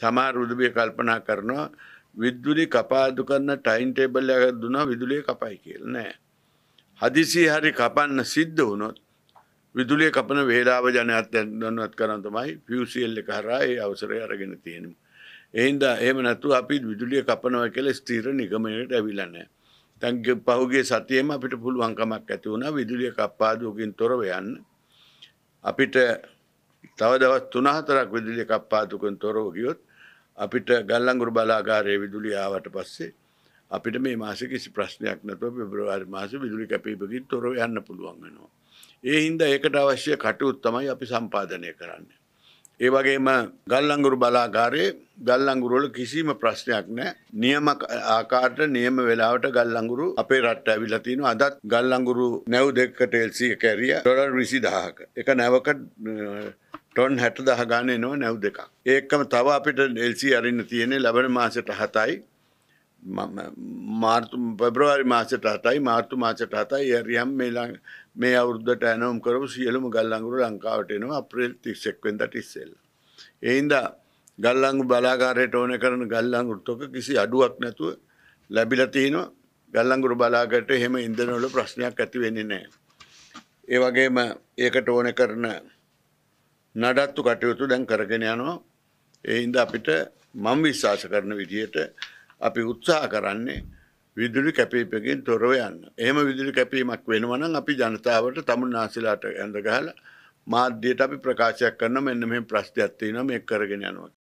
සමාරුදුබිය කල්පනා කරනවා විද්දුලි කපාදු කරන්න ටයින් ටේබල් එක දුනා විදුලිය කපයි කියලා නෑ. හදිසි හරි කපන්න සිද්ධ වුණොත් විදුලිය කපන වේලාව ජනයත් දන්නවත් කරන්න තමයි ෆියුසිල් එක හරහා ඒ අවසරය අරගෙන තියෙන්නේ. එහෙනම් එහෙම නැතුව අපි විදුලිය කපනවා කියලා ස්ථිර නිගමනයට ඇවිල්ලා නැහැ. දැන් පහුගිය සතියේම අපිට පුළුවන්කමක් ඇති වුණා විදුලිය කප්පාදුවකින් තොරව යන්න. අපිට තව දවස් 3-4ක් විදුලිය කප්පාදුවකින් තොරව ගියොත් අපිට ගල්ලංගුරු බලාකාරයේ විදුලිය ආවට පස්සේ අපිට මේ මාසේ කිසි ප්‍රශ්නයක් නැතුව පෙබරවාරි මාසේ විදුලි කැපීමකින් තොරව යන්න පුළුවන් වෙනවා. ඒ හින්දා ඒකට අවශ්‍ය කටයුතු තමයි අපි සම්පාදනය කරන්නේ. ඒ වගේම ගල්ලංගුරු බලාගාරයේ ගල්ලංගුරු වල කිසිම ප්‍රශ්නයක් නැහැ. නියම ආකාරයට නියම වේලාවට ගල්ලංගුරු අපේ රටට ඇවිල්ලා තිනවා. අදත් ගල්ලංගුරු නැව් දෙකකට LC එක ඇරියා ඩොලර් 20000ක. එක නැවක ටොන් හැට දහ ගන්න නොව නැව් දෙකක්. ඒකම තව අපිට එල්සි අරන්න තියෙනෙ ලබන මාසට හතයි මාර්තු පෙබ්‍රවාරි මාසට හතයි මාර්තු මාසට හතයි ඇරියම් මේලා මේ අවුද්ධට ඇනොම් කරපු සියලුම ගල්ලඟුරු ලංකාවට එනවා අප්‍රේල් තිස්සෙක්වෙන්ද ටිස්සෙල්. එයින්දා ගල්ලංගු බලාකාරයට ඕන කරන ගල්ලංගුරුතොක කිසි අඩුවක් නැතුව ලැබිල තියෙනවා ගල්ලංගුරු බලාකට එහෙම ඉන්දනවල ප්‍රශ්නයක් ඇති වෙන්නේ නෑ. ඒ වගේම ඒකට ඕන කරන නඩත්තු කටයුතු දැන් කරගෙන යනවා එහින්ද අපිට මම විශ්වාස කරන විදියට අපි උත්සාහ කරන්නේ විදුලි කැපීපකින් තොරව යන්න. එහෙම විදුලි කැපීමක් වෙනවා නම් අපි ජනතාවට තමුන්නාසිලාට ඇඳ ගහලා මාධ්‍යයට අපි ප්‍රකාශයක් කරනවා මෙන්න මෙහෙම ප්‍රශ්නයක් තියෙනවා මේක කරගෙන යනවා